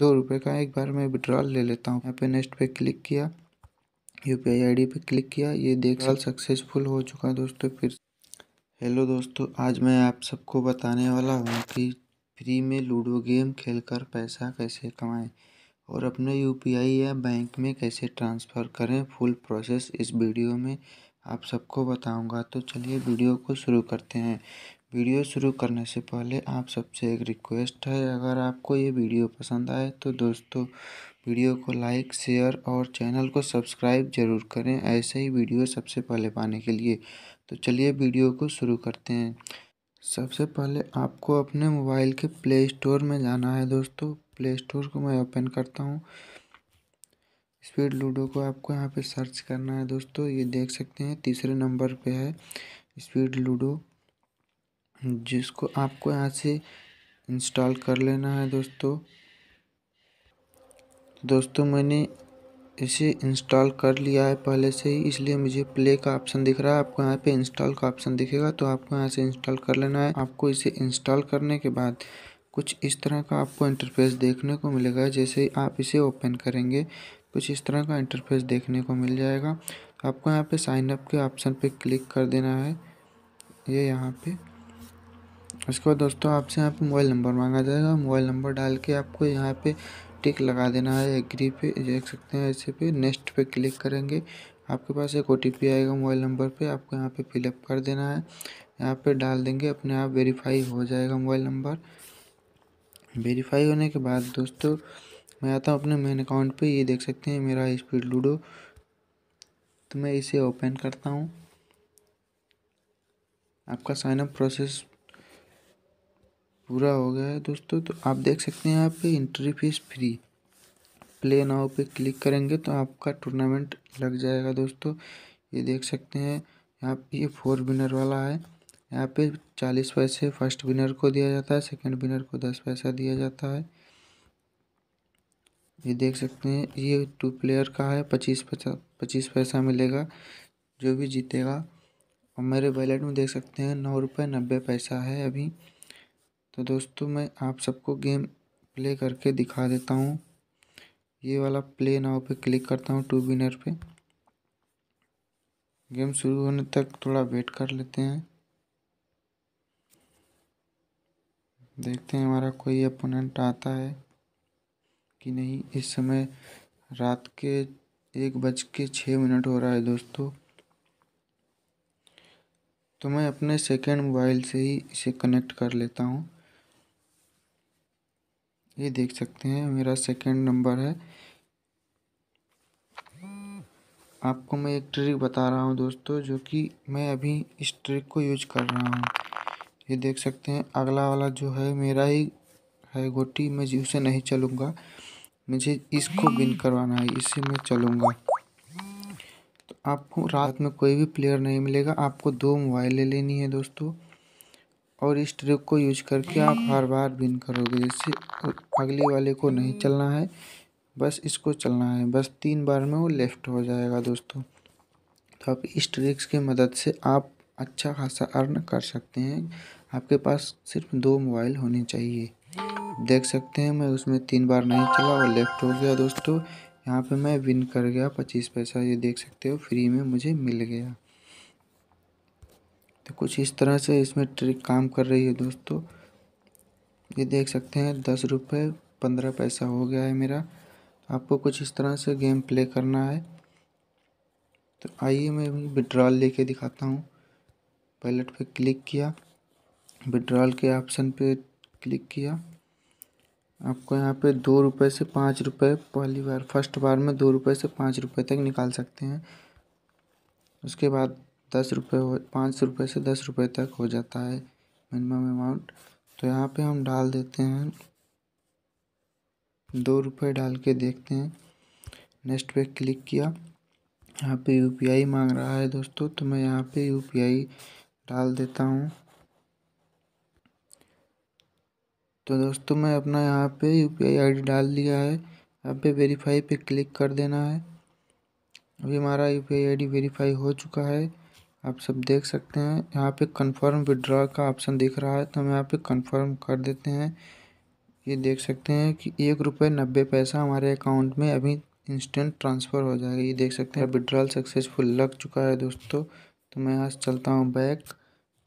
दो रुपये का एक बार मैं विड्रॉल ले लेता हूँ यहाँ पे नेक्स्ट पे क्लिक किया U P I I D पे क्लिक किया ये देख साल सक्सेसफुल हो चुका दोस्तों फिर हेलो दोस्तों आज मैं आप सबको बताने वाला हूँ कि फ्री में लूडो गेम खेलकर पैसा कैसे कमाएं और अपने यूपीआई या बैंक में कैसे ट्रांसफ़र करें फुल प्रोसेस इस वीडियो में आप सबको बताऊंगा तो चलिए वीडियो को शुरू करते हैं वीडियो शुरू करने से पहले आप सबसे एक रिक्वेस्ट है अगर आपको ये वीडियो पसंद आए तो दोस्तों वीडियो को लाइक शेयर और चैनल को सब्सक्राइब ज़रूर करें ऐसे ही वीडियो सबसे पहले पाने के लिए तो चलिए वीडियो को शुरू करते हैं सबसे पहले आपको अपने मोबाइल के प्ले स्टोर में जाना है दोस्तों प्ले स्टोर को मैं ओपन करता हूँ स्पीड लूडो को आपको यहाँ पे सर्च करना है दोस्तों ये देख सकते हैं तीसरे नंबर पे है स्पीड लूडो जिसको आपको यहाँ से इंस्टॉल कर लेना है दोस्तों दोस्तों मैंने इसे इंस्टॉल कर लिया है पहले से ही इसलिए मुझे प्ले का ऑप्शन दिख रहा है आपको यहाँ पे इंस्टॉल का ऑप्शन दिखेगा तो आपको यहाँ से इंस्टॉल कर लेना है आपको इसे इंस्टॉल करने के बाद कुछ इस तरह का आपको इंटरफेस देखने को मिलेगा जैसे आप इसे ओपन करेंगे कुछ इस तरह का इंटरफेस देखने को मिल जाएगा आपको यहाँ पर साइनअप के ऑप्शन पर क्लिक कर देना है ये यह यहाँ पर उसके बाद दोस्तों आपसे यहाँ पे मोबाइल नंबर मांगा जाएगा मोबाइल नंबर डाल के आपको यहाँ पे टिक लगा देना है एग्री पे देख सकते हैं ऐसे पे नेक्स्ट पे क्लिक करेंगे आपके पास एक ओ आएगा मोबाइल नंबर पे आपको यहाँ पे फिलअप कर देना है यहाँ पे डाल देंगे अपने आप वेरीफाई हो जाएगा मोबाइल नंबर वेरीफाई होने के बाद दोस्तों मैं आता हूँ अपने मेन अकाउंट पर ये देख सकते हैं मेरा स्पीड लूडो तो मैं इसे ओपन करता हूँ आपका साइनअप प्रोसेस पूरा हो गया है दोस्तों तो आप देख सकते हैं यहाँ पे entry fees free play now पे क्लिक करेंगे तो आपका टूर्नामेंट लग जाएगा दोस्तों ये देख सकते हैं यहाँ पे ये फोर विनर वाला है यहाँ पे चालीस पैसे फर्स्ट विनर को दिया जाता है सेकंड विनर को दस पैसा दिया जाता है ये देख सकते हैं ये टू प्लेयर का है पच्चीस पैसा पच्चीस पैसा मिलेगा जो भी जीतेगा और मेरे वैलेट में देख सकते हैं नौ रुपये नब्बे पैसा है अभी तो दोस्तों मैं आप सबको गेम प्ले करके दिखा देता हूँ ये वाला प्ले नाव पे क्लिक करता हूँ टू विनर पे गेम शुरू होने तक थोड़ा वेट कर लेते हैं देखते हैं हमारा कोई अपोनेंट आता है कि नहीं इस समय रात के एक बज के छः मिनट हो रहा है दोस्तों तो मैं अपने सेकेंड मोबाइल से ही इसे कनेक्ट कर लेता हूँ ये देख सकते हैं मेरा सेकंड नंबर है आपको मैं एक ट्रिक बता रहा हूँ दोस्तों जो कि मैं अभी इस ट्रिक को यूज कर रहा हूँ ये देख सकते हैं अगला वाला जो है मेरा ही है गोटी मैं उसे नहीं चलूँगा मुझे इसको विन करवाना है इससे मैं चलूँगा तो आपको रात में कोई भी प्लेयर नहीं मिलेगा आपको दो मोबाइल ले लेनी है दोस्तों और इस ट्रिक को यूज करके आप हर बार विन करोगे जैसे अगले वाले को नहीं चलना है बस इसको चलना है बस तीन बार में वो लेफ्ट हो जाएगा दोस्तों तो आप इस ट्रिक्स की मदद से आप अच्छा खासा अर्न कर सकते हैं आपके पास सिर्फ दो मोबाइल होने चाहिए देख सकते हैं मैं उसमें तीन बार नहीं चला और लेफ्ट हो गया दोस्तों यहाँ पे मैं विन कर गया पच्चीस पैसा ये देख सकते हो फ्री में मुझे मिल गया कुछ इस तरह से इसमें ट्रिक काम कर रही है दोस्तों ये देख सकते हैं दस रुपये पंद्रह पैसा हो गया है मेरा आपको कुछ इस तरह से गेम प्ले करना है तो आइए मैं भी विड्रॉल लेके दिखाता हूँ पैलेट पे क्लिक किया विड्रॉल के ऑप्शन पे क्लिक किया आपको यहाँ पे दो रुपये से पाँच रुपये पहली बार फर्स्ट बार में दो रुपये से पाँच रुपये तक निकाल सकते हैं उसके बाद दस रुपये हो पाँच सौ रुपये से दस रुपये तक हो जाता है मिनिमम अमाउंट तो यहाँ पे हम डाल देते हैं दो रुपये डाल के देखते हैं नेक्स्ट पे क्लिक किया यहाँ पे यूपीआई मांग रहा है दोस्तों तो मैं यहाँ पे यूपीआई डाल देता हूँ तो दोस्तों मैं अपना यहाँ पे यूपीआई आईडी डाल दिया है यहाँ पे वेरीफाई पे क्लिक कर देना है अभी हमारा यूपीआई आईडी वेरीफाई हो चुका है आप सब देख सकते हैं यहाँ पे कंफर्म विड्रॉ का ऑप्शन दिख रहा है तो हम यहाँ पे कंफर्म कर देते हैं ये देख सकते हैं कि एक रुपये नब्बे पैसा हमारे अकाउंट में अभी इंस्टेंट ट्रांसफ़र हो जाएगा ये देख सकते हैं विड्रॉल सक्सेसफुल लग चुका है दोस्तों तो मैं यहाँ से चलता हूँ बैक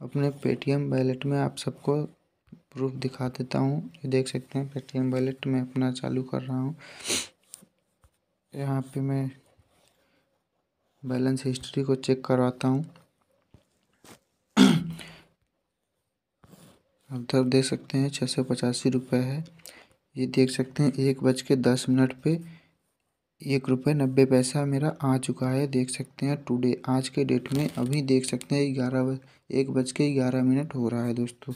अपने पेटीएम वैलेट में आप सबको प्रूफ दिखा देता हूँ ये देख सकते हैं पेटीएम वैलेट में अपना चालू कर रहा हूँ यहाँ पे मैं बैलेंस हिस्ट्री को चेक करवाता हूँ उधर तो देख सकते हैं छः सौ पचासी रुपये है ये देख सकते हैं एक बज के दस मिनट पे एक रुपये नब्बे पैसा मेरा आ चुका है देख सकते हैं टुडे आज के डेट में अभी देख सकते हैं ग्यारह एक बज के ग्यारह मिनट हो रहा है दोस्तों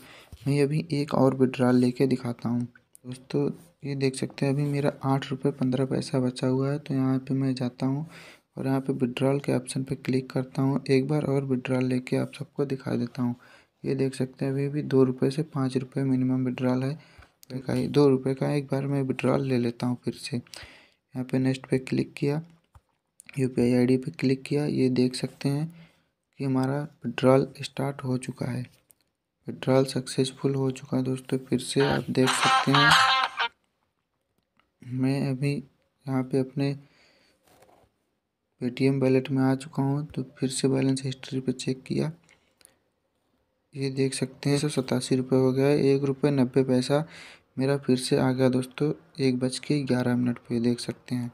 मैं अभी एक और विड्रॉल लेके दिखाता हूँ दोस्तों ये देख सकते हैं अभी मेरा आठ रुपये पंद्रह पैसा बचा हुआ है तो यहाँ पे मैं जाता हूँ और यहाँ पे विड्रॉल के ऑप्शन पे क्लिक करता हूँ एक बार और विड्रॉल लेके आप सबको दिखा देता हूँ ये देख सकते हैं अभी भी दो रुपये से पाँच रुपये मिनिमम विड्रॉल है ही दो रुपये का एक बार मैं विड्रॉल ले लेता हूँ फिर से यहाँ पे नेक्स्ट पे क्लिक किया यू पी आई आई पर क्लिक किया ये देख सकते हैं कि हमारा विड्रॉल स्टार्ट हो चुका है विड्रॉल सक्सेसफुल हो चुका है दोस्तों फिर से आप देख सकते हैं मैं अभी यहाँ पे अपने पेटीएम वैलेट में आ चुका हूँ तो फिर से बैलेंस हिस्ट्री पे चेक किया ये देख सकते हैं सौ सतासी रुपये हो गया है एक रुपये नब्बे पैसा मेरा फिर से आ गया दोस्तों एक बज के ग्यारह मिनट पर देख सकते हैं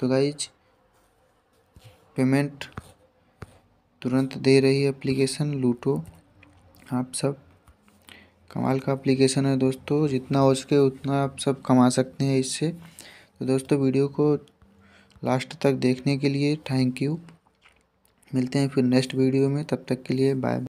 तो गाइज पेमेंट तुरंत दे रही है एप्लीकेशन लूटो आप सब कमाल का एप्लीकेशन है दोस्तों जितना हो सके उतना आप सब कमा सकते हैं इससे तो दोस्तों वीडियो को लास्ट तक देखने के लिए थैंक यू मिलते हैं फिर नेक्स्ट वीडियो में तब तक के लिए बाय